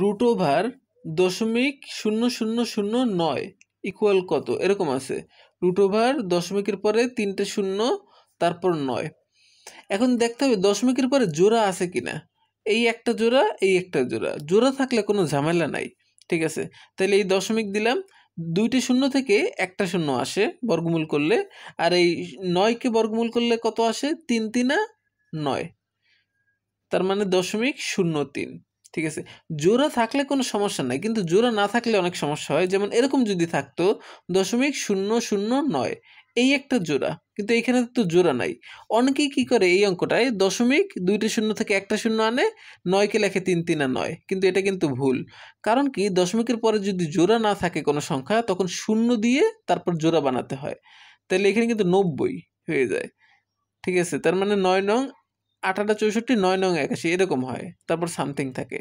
root over দশমিক শূন্য শূন্য শূন্য নয় ইকুয়াল কত এরকম আছে রুটোভার দশমিকের পরে তিনটে শূন্য তারপর নয় এখন দেখতে হবে দশমিকের পরে জোড়া আছে কিনা এই একটা জোড়া এই একটা জোড়া জোড়া থাকলে কোনো ঝামেলা নাই ঠিক আছে তাহলে এই দশমিক দিলাম দুইটি শূন্য থেকে একটা শূন্য আসে বর্গমূল করলে আর এই নয়কে বর্গমূল করলে কত আসে তিন তিনা নয় তার মানে দশমিক শূন্য তিন ঠিক আছে জোড়া থাকলে কোনো সমস্যা নাই কিন্তু জোড়া না থাকলে অনেক সমস্যা হয় যেমন এরকম যদি থাকতো দশমিক শূন্য শূন্য নয় এই একটা জোড়া কিন্তু এইখানে তো জোড়া নাই অনেকেই কি করে এই অঙ্কটায় দশমিক দুইটা শূন্য থেকে একটা শূন্য আনে নয়কে লেখে তিন তিন আর নয় কিন্তু এটা কিন্তু ভুল কারণ কি দশমিকের পরে যদি জোড়া না থাকে কোনো সংখ্যা তখন শূন্য দিয়ে তারপর জোড়া বানাতে হয় তাহলে এখানে কিন্তু নব্বই হয়ে যায় ঠিক আছে তার মানে নয় নং আঠারোটা চৌষট্টি নয় নং একাশি এরকম হয় তারপর সামথিং থাকে